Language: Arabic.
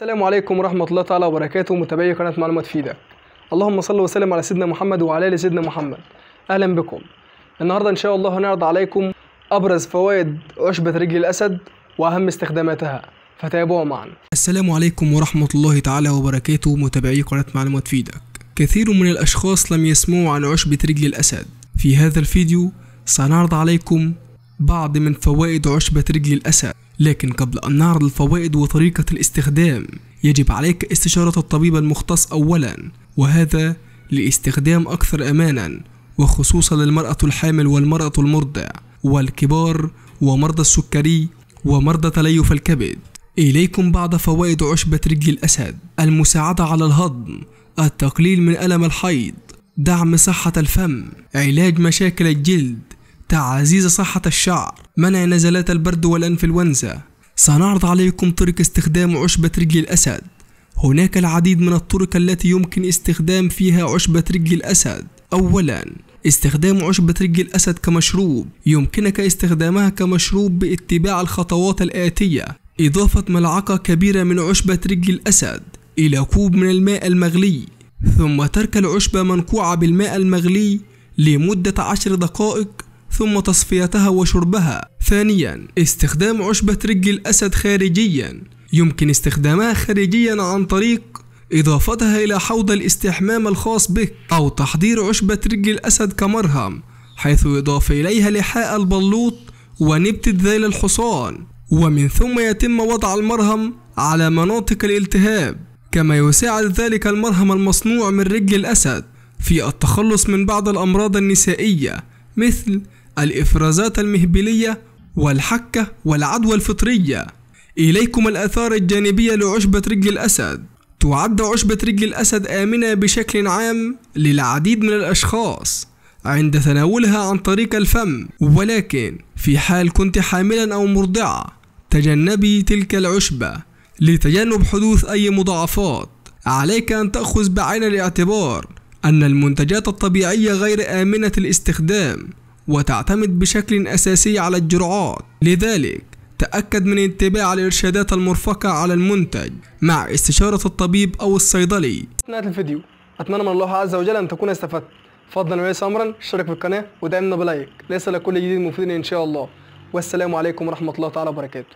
السلام عليكم ورحمة الله تعالى وبركاته متابعي قناة معلومات فيدك اللهم صل وسلم على سيدنا محمد وعلى آل سيدنا محمد أهلا بكم النهاردة إن شاء الله هنعرض عليكم أبرز فوائد عشبة رجل الأسد وأهم استخداماتها فتابعوا معنا السلام عليكم ورحمة الله تعالى وبركاته متابعي قناة معلومات فيدك كثير من الأشخاص لم يسمعوا عن عشبة رجل الأسد في هذا الفيديو سنعرض عليكم بعض من فوائد عشبة رجل الأسد لكن قبل أن نعرض الفوائد وطريقة الاستخدام يجب عليك استشارة الطبيب المختص أولا وهذا لاستخدام أكثر أمانا وخصوصا للمرأة الحامل والمرأة المرضع والكبار ومرضى السكري ومرضى تليف الكبد إليكم بعض فوائد عشبة رجل الأسد المساعدة على الهضم التقليل من ألم الحيض دعم صحة الفم علاج مشاكل الجلد تعزيز صحة الشعر منع نزلات البرد والانفلونزا سنعرض عليكم طرق استخدام عشبة رجل الأسد هناك العديد من الطرق التي يمكن استخدام فيها عشبة رجل الأسد أولا استخدام عشبة رجل الأسد كمشروب يمكنك استخدامها كمشروب باتباع الخطوات الآتية إضافة ملعقة كبيرة من عشبة رجل الأسد إلى كوب من الماء المغلي ثم ترك العشبة منقوعة بالماء المغلي لمدة عشر دقائق ثم تصفيتها وشربها ثانيا استخدام عشبة رجل الأسد خارجيا يمكن استخدامها خارجيا عن طريق إضافتها إلى حوض الاستحمام الخاص بك أو تحضير عشبة رجل الأسد كمرهم حيث يضاف إليها لحاء البلوط ونبتة ذيل الحصان ومن ثم يتم وضع المرهم على مناطق الالتهاب كما يساعد ذلك المرهم المصنوع من رجل الأسد في التخلص من بعض الأمراض النسائية مثل الإفرازات المهبلية والحكة والعدوى الفطرية إليكم الآثار الجانبية لعشبة رجل الأسد تعد عشبة رجل الأسد آمنة بشكل عام للعديد من الأشخاص عند تناولها عن طريق الفم ولكن في حال كنت حاملا أو مرضعة تجنبي تلك العشبة لتجنب حدوث أي مضاعفات عليك أن تأخذ بعين الاعتبار أن المنتجات الطبيعية غير آمنة الاستخدام وتعتمد بشكل أساسي على الجرعات لذلك تأكد من اتباع الإرشادات المرفقة على المنتج مع استشارة الطبيب أو الصيدلي نهاية الفيديو أتمنى من الله عز وجل أن تكون استفدت فضلا وليس أمرا اشترك في القناة ودعمنا بلايك ليس لكل جديد مفيد إن شاء الله والسلام عليكم ورحمة الله تعالى وبركاته